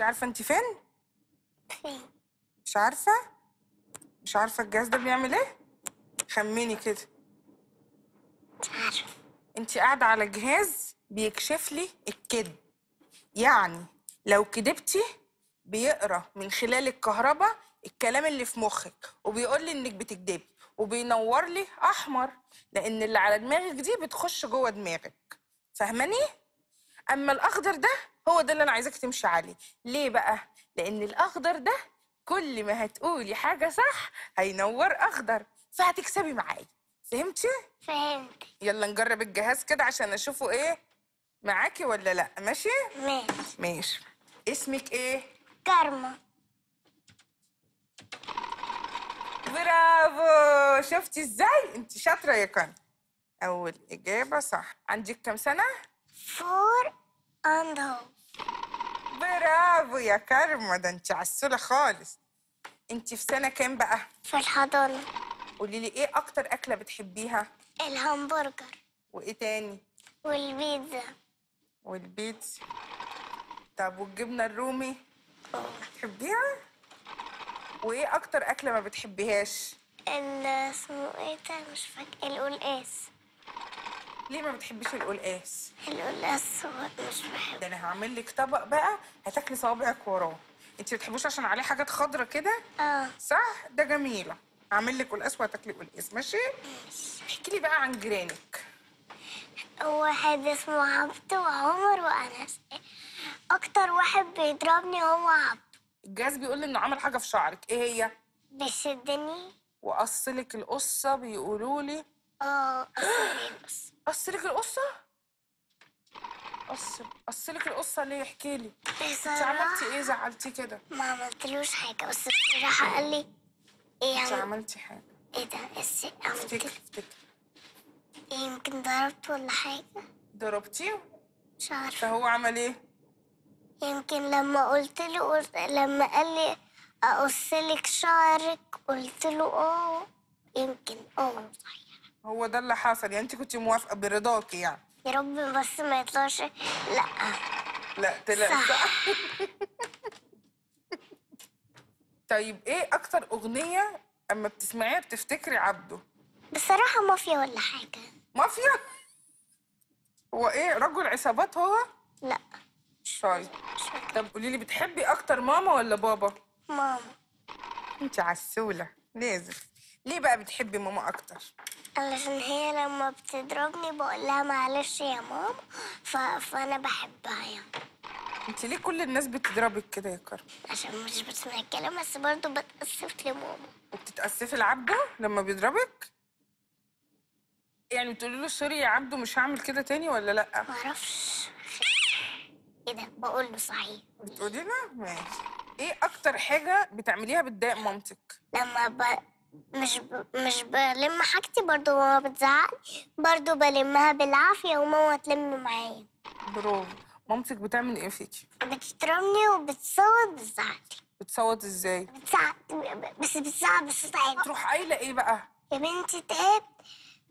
مش عارفه انت فين فين مش عارفه مش عارفه الجهاز ده بيعمل ايه خمني كده مش عارفه انت قاعده على جهاز بيكشف لي الكذب يعني لو كدبتي بيقرا من خلال الكهرباء الكلام اللي في مخك وبيقول لي انك بتكدبي وبينور لي احمر لان اللي على دماغك دي بتخش جوه دماغك فاهماني اما الاخضر ده هو ده اللي انا عايزاك تمشي عليه ليه بقى لان الاخضر ده كل ما هتقولي حاجه صح هينور اخضر فهتكسبي معايا فهمتي فهمت يلا نجرب الجهاز كده عشان اشوفه ايه معاكي ولا لا ماشي ماشي ماشي اسمك ايه كارما برافو شفتي ازاي انت شاطره يا كان اول اجابه صح عندك كام سنه فور اند برافو يا كرمة ده انت عسولة خالص انت في سنة كام بقى؟ في الحضانة قولي لي ايه اكتر اكلة بتحبيها؟ الهمبرجر وايه تاني؟ والبيتزا والبيتزا طب والجبنة الرومي؟ بتحبيها؟ وايه اكتر اكلة ما بتحبيهاش؟ اسمه ايه ده مش فاكر القلقاس ليه ما بتحبيش القلقاس؟ القلقاس مش بحبه ده انا هعمل لك طبق بقى هتاكلي صوابعك وراه انت ما بتحبوش عشان عليه حاجات خضرة كده؟ اه صح؟ ده جميلة هعمل لك قلقاس وهتاكلي قلقاس ماشي؟ ماشي احكي لي بقى عن جيرانك واحد اسمه عبد وعمر وانس اكتر واحد بيضربني هو عبد الجهاز بيقول لي انه عمل حاجه في شعرك ايه هي بيشدني لك القصه بيقولوا لي اه قص قصلك القصه قص قصلك القصه ليه احكي لي إيه انت عملتي ايه زعلتيه كده ما عملتلوش حاجه بس بصراحه قال لي ايه انت عملتي حاجه ايه ده بس افتكر افتكر ايه يمكن ضربته ولا حاجه ضربتيه مش عارفه فهو عمل ايه يمكن لما قلت له قلت لما قال لي اقص لك شعرك قلت له اه يمكن اه صحيح هو ده اللي حصل يعني انت كنت موافقه برضاكي يعني يا رب بس ما يطلعش لا لا طلع صح, طيب ايه اكتر اغنيه اما بتسمعيها بتفتكري عبده بصراحه مافيا ولا حاجه مافيا هو ايه رجل عصابات هو لا طيب طب قولي لي بتحبي اكتر ماما ولا بابا ماما انت عسوله لازم ليه بقى بتحبي ماما اكتر علشان هي لما بتضربني بقول لها معلش يا ماما ف... فانا بحبها يعني انت ليه كل الناس بتضربك كده يا كرم؟ عشان مش بسمع الكلام بس برضه بتأسف لماما وبتتأسفي لعبده لما بيضربك؟ يعني بتقولي له سوري يا عبده مش هعمل كده تاني ولا لا؟ معرفش ايه ده بقول له صحيح بتقولي له؟ ماشي ايه اكتر حاجه بتعمليها بتضايق مامتك؟ لما ب... مش ب... مش بلم حاجتي برضو ماما بتزعقلي برضو بلمها بالعافيه وماما تلم معايا برافو مامتك بتعمل ايه فيكي بتترمي وبتصوت بتزعقلي بتصوت ازاي بتزعق بس بتزعق بصوت عالي تروح قايله ايه بقى يا بنتي تعبت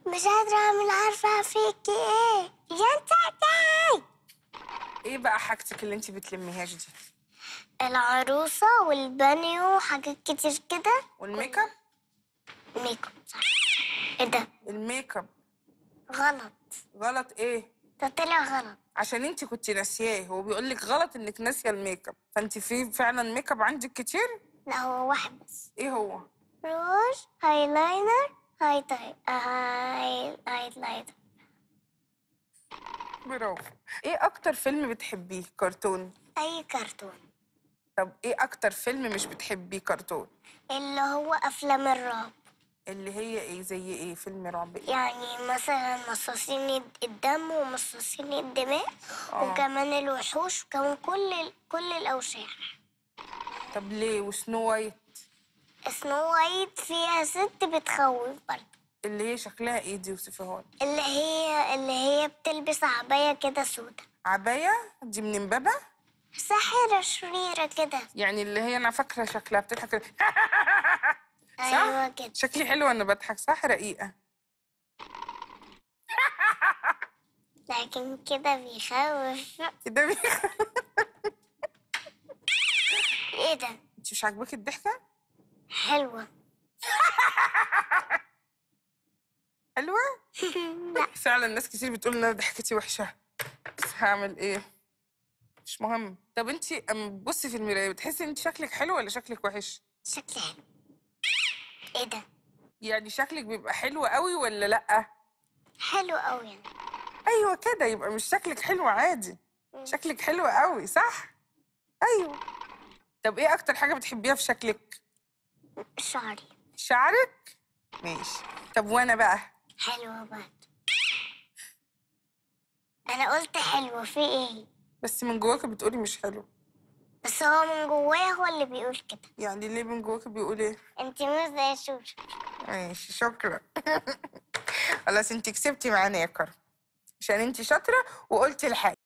مش قادره اعمل عارفه فيكي ايه يا انت تعي ايه بقى حاجتك اللي انت بتلميهاش دي العروسه والبانيو وحاجات كتير كده والميك اب ميك اب صح ايه ده؟ الميك اب غلط غلط ايه؟ ده طلع غلط عشان انت كنت ناسياه هو بيقول لك غلط انك ناسيه الميك اب فانت في فعلا ميك اب عندك كتير؟ لا هو واحد بس ايه هو؟ روج هايلاينر هاي لاينر هاي هايلايتر برافو ايه اكتر فيلم بتحبيه كرتون؟ اي كرتون طب ايه اكتر فيلم مش بتحبيه كرتون؟ اللي هو افلام الرعب اللي هي ايه زي ايه فيلم رعب إيه؟ يعني مثلا مصاصين الدم ومصاصين الدماء آه. وكمان الوحوش وكمان كل كل الاوشاح طب ليه وسنو وايت سنو وايت فيها ست بتخوف برضه اللي هي شكلها ايه دي وصفيها اللي هي اللي هي بتلبس عبايه كده سودا عبايه دي من امبابه ساحره شريره كده يعني اللي هي انا فاكره شكلها بتضحك صح؟ أيوة كده شكلي حلو أنا بضحك صح رقيقة لكن كده بيخوف كده بيخوف ايه ده؟ انت مش عاجباكي الضحكة؟ حلوة حلوة؟ لا فعلا ناس كتير بتقول ان انا ضحكتي وحشة بس هعمل ايه؟ مش مهم طب انت بصي في المراية بتحسي ان شكلك حلو ولا شكلك وحش؟ شكلي حلو ايه ده يعني شكلك بيبقى حلو قوي ولا لا حلو قوي يعني. ايوه كده يبقى مش شكلك حلو عادي مم. شكلك حلو قوي صح ايوه طب ايه اكتر حاجه بتحبيها في شكلك شعري شعرك ماشي طب وانا بقى حلوه برضه انا قلت حلوه في ايه بس من جواك بتقولي مش حلو بس هو من جواه هو اللي بيقول كده يعني ليه من جواك بيقول ايه؟ انت مش زي شوشو ماشي شكرا خلاص انت كسبتي معانا يا كرم عشان انت شاطره وقلتي الحاجة